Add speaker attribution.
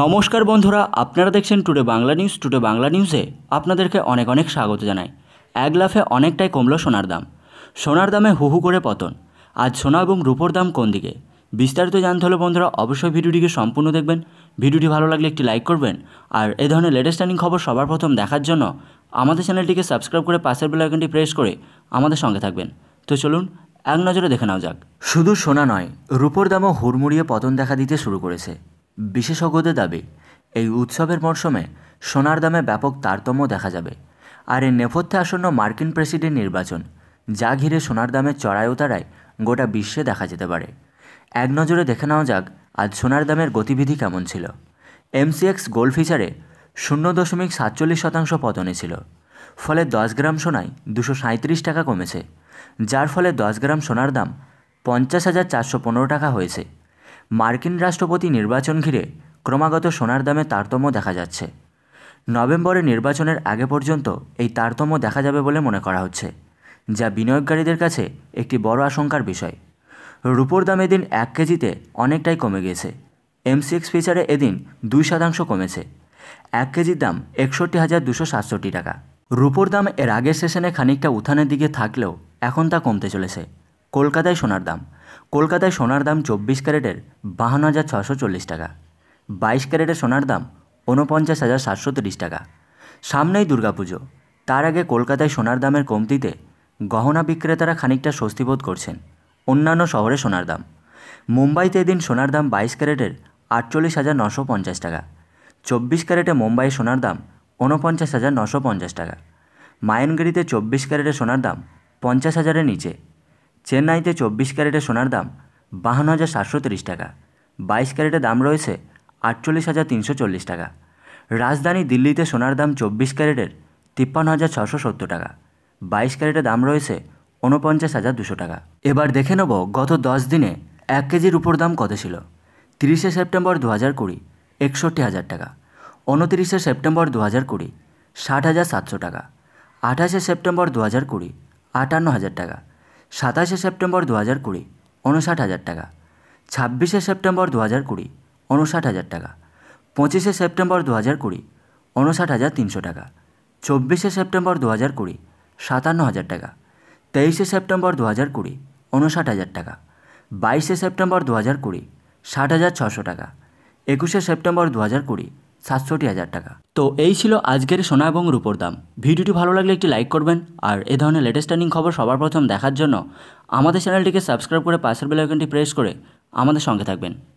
Speaker 1: নমস্কার বন্ধুরা আপনারা দেখছেন today Bangla news today Bangla নিউজে আপনাদেরকে অনেক অনেক স্বাগত জানাই এক লাফে অনেকটাই কমলো সোনার দাম সোনার দামে হুহু করে পতন আজ সোনা এবং রূপোর দাম কোন দিকে বিস্তারিত জানতে হলে বন্ধুরা অবশ্যই ভিডিওটিকে সম্পূর্ণ দেখবেন ভিডিওটি ভালো লাগলে একটি লাইক করবেন আর এ ধরনের লেটেস্ট আর্নিং খবর সবার প্রথম দেখার জন্য আমাদের চ্যানেলটিকে সাবস্ক্রাইব করে পাশের বেলাইকনটি প্রেস করে আমাদের সঙ্গে থাকবেন তো চলুন এক নজরে দেখে নেওয়া যাক শুধু সোনা নয় রূপোর দামও হুড়মুড়িয়ে পতন দেখা দিতে শুরু করেছে বিশেষজ্ঞদের দাবি এই উৎসবের মরশুমে সোনার দামে ব্যাপক তারতম্য দেখা যাবে আর এর নেপথ্যে আসন্ন মার্কিন প্রেসিডেন্ট নির্বাচন যা ঘিরে সোনার দামের উতারায় গোটা বিশ্বে দেখা যেতে পারে এক নজরে দেখে নেওয়া যাক আজ সোনার দামের গতিবিধি কেমন ছিল এমসিএক্স গোল্ড ফিচারে শূন্য দশমিক সাতচল্লিশ শতাংশ পতনে ছিল ফলে দশ গ্রাম সোনায় দুশো সাঁত্রিশ টাকা কমেছে যার ফলে দশ গ্রাম সোনার দাম পঞ্চাশ হাজার চারশো পনেরো টাকা হয়েছে মার্কিন রাষ্ট্রপতি নির্বাচন ঘিরে ক্রমাগত সোনার দামে তারতম্য দেখা যাচ্ছে নভেম্বরে নির্বাচনের আগে পর্যন্ত এই তারতম্য দেখা যাবে বলে মনে করা হচ্ছে যা বিনিয়োগকারীদের কাছে একটি বড় আশঙ্কার বিষয় রুপোর দাম এদিন এক কেজিতে অনেকটাই কমে গেছে এমসিএক্স ফিচারে এদিন দুই শতাংশ কমেছে এক কেজির দাম একষট্টি হাজার দুশো সাতষট্টি টাকা রুপোর দাম এর আগের সেশনে খানিকটা উত্থানের দিকে থাকলেও এখন তা কমতে চলেছে কলকাতায় সোনার দাম কলকাতায় সোনার দাম চব্বিশ ক্যারেটের বাহান্ন হাজার ছশো চল্লিশ টাকা বাইশ ক্যারেটের সোনার দাম ঊনপঞ্চাশ হাজার সাতশো তিরিশ টাকা সামনেই দুর্গাপুজো তার আগে কলকাতায় সোনার দামের কমতিতে গহনা বিক্রেতারা খানিকটা স্বস্তিবোধ করছেন অন্যান্য শহরে সোনার দাম মুম্বাইতে এদিন সোনার দাম বাইশ ক্যারেটের আটচল্লিশ হাজার নশো পঞ্চাশ টাকা চব্বিশ ক্যারেটে মুম্বাই সোনার দাম ঊনপঞ্চাশ হাজার নশো পঞ্চাশ টাকা মায়ানগিরিতে চব্বিশ ক্যারেটে সোনার দাম পঞ্চাশ হাজারের নিচে চেন্নাইতে চব্বিশ ক্যারেটে সোনার দাম বাহান্ন হাজার সাতশো তিরিশ টাকা বাইশ ক্যারেটের দাম রয়েছে আটচল্লিশ হাজার তিনশো চল্লিশ টাকা রাজধানী দিল্লিতে সোনার দাম চব্বিশ ক্যারেটের তিপ্পান্ন হাজার ছশো সত্তর টাকা বাইশ ক্যারেটের দাম রয়েছে উনপঞ্চাশ হাজার দুশো টাকা এবার দেখে নেব গত দশ দিনে এক কেজির উপর দাম কত ছিল তিরিশে সেপ্টেম্বর দু হাজার কুড়ি একষট্টি হাজার টাকা উনতিরিশে সেপ্টেম্বর দু হাজার কুড়ি ষাট হাজার সাতশো টাকা আঠাশে সেপ্টেম্বর দু হাজার কুড়ি আটান্ন হাজার টাকা সাতাশে সেপ্টেম্বর দু হাজার কুড়ি উনষাট হাজার টাকা ছাব্বিশে সেপ্টেম্বর দু হাজার কুড়ি উনষাট হাজার টাকা পঁচিশে সেপ্টেম্বর দু হাজার কুড়ি উনষাট হাজার তিনশো টাকা চব্বিশে সেপ্টেম্বর দু হাজার কুড়ি সাতান্ন হাজার টাকা তেইশে সেপ্টেম্বর দু হাজার কুড়ি উনষাট হাজার টাকা বাইশে সেপ্টেম্বর দু হাজার কুড়ি ষাট হাজার ছশো টাকা একুশে সেপ্টেম্বর দু হাজার কুড়ি সাতষট্টি হাজার টাকা তো এই ছিল আজকের সোনা এবং রূপোর দাম ভিডিওটি ভালো লাগলে একটি লাইক করবেন আর এ ধরনের লেটেস্ট টার্নিং খবর সবার প্রথম দেখার জন্য আমাদের চ্যানেলটিকে সাবস্ক্রাইব করে পাশের বেলাইকনটি প্রেস করে আমাদের সঙ্গে থাকবেন